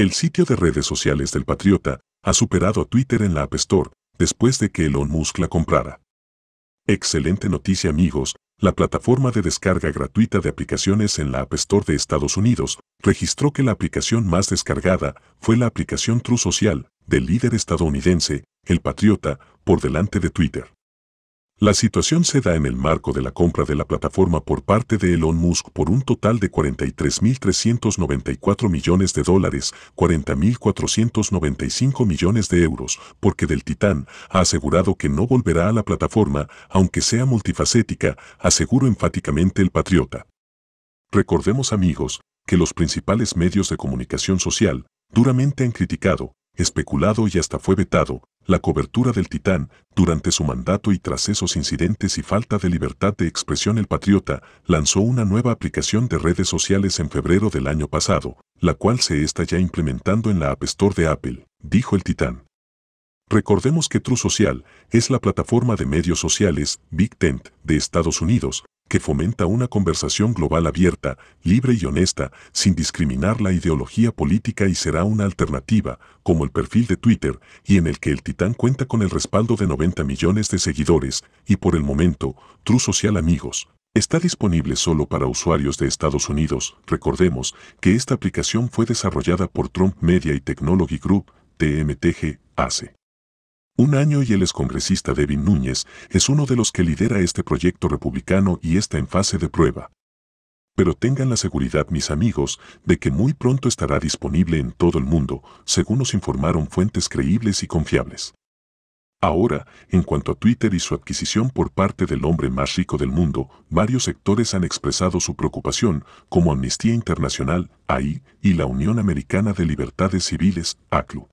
El sitio de redes sociales del Patriota ha superado a Twitter en la App Store después de que Elon Musk la comprara. Excelente noticia amigos, la plataforma de descarga gratuita de aplicaciones en la App Store de Estados Unidos registró que la aplicación más descargada fue la aplicación True Social del líder estadounidense, el Patriota, por delante de Twitter. La situación se da en el marco de la compra de la plataforma por parte de Elon Musk por un total de 43.394 millones de dólares, 40.495 millones de euros, porque Del Titán ha asegurado que no volverá a la plataforma, aunque sea multifacética, aseguró enfáticamente el patriota. Recordemos amigos, que los principales medios de comunicación social duramente han criticado, especulado y hasta fue vetado la cobertura del Titán durante su mandato y tras esos incidentes y falta de libertad de expresión el Patriota lanzó una nueva aplicación de redes sociales en febrero del año pasado, la cual se está ya implementando en la App Store de Apple, dijo el Titán. Recordemos que True Social es la plataforma de medios sociales Big Tent de Estados Unidos, que fomenta una conversación global abierta, libre y honesta, sin discriminar la ideología política y será una alternativa, como el perfil de Twitter, y en el que el Titán cuenta con el respaldo de 90 millones de seguidores, y por el momento, True Social Amigos. Está disponible solo para usuarios de Estados Unidos. Recordemos que esta aplicación fue desarrollada por Trump Media y Technology Group, TMTG, hace un año y el excongresista Devin Núñez es uno de los que lidera este proyecto republicano y está en fase de prueba. Pero tengan la seguridad, mis amigos, de que muy pronto estará disponible en todo el mundo, según nos informaron fuentes creíbles y confiables. Ahora, en cuanto a Twitter y su adquisición por parte del hombre más rico del mundo, varios sectores han expresado su preocupación, como Amnistía Internacional, AI, y la Unión Americana de Libertades Civiles, ACLU.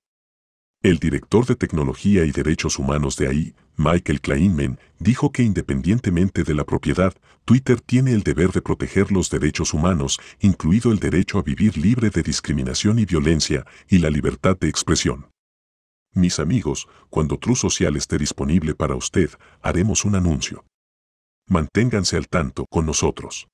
El director de Tecnología y Derechos Humanos de ahí, Michael Kleinman, dijo que independientemente de la propiedad, Twitter tiene el deber de proteger los derechos humanos, incluido el derecho a vivir libre de discriminación y violencia, y la libertad de expresión. Mis amigos, cuando True Social esté disponible para usted, haremos un anuncio. Manténganse al tanto con nosotros.